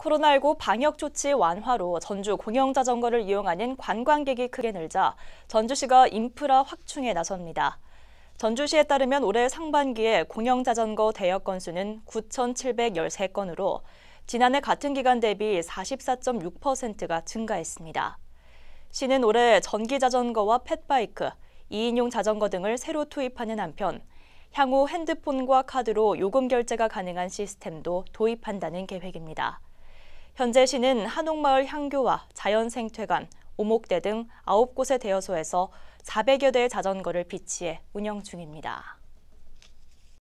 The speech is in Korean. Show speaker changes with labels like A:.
A: 코로나19 방역 조치 완화로 전주 공영자전거를 이용하는 관광객이 크게 늘자 전주시가 인프라 확충에 나섭니다. 전주시에 따르면 올해 상반기에 공영자전거 대여 건수는 9,713건으로 지난해 같은 기간 대비 44.6%가 증가했습니다. 시는 올해 전기자전거와 펫바이크, 2인용 자전거 등을 새로 투입하는 한편 향후 핸드폰과 카드로 요금 결제가 가능한 시스템도 도입한다는 계획입니다. 현재 시는 한옥마을 향교와 자연생태관, 오목대 등 9곳의 대여소에서 400여 대의 자전거를 비치해 운영 중입니다.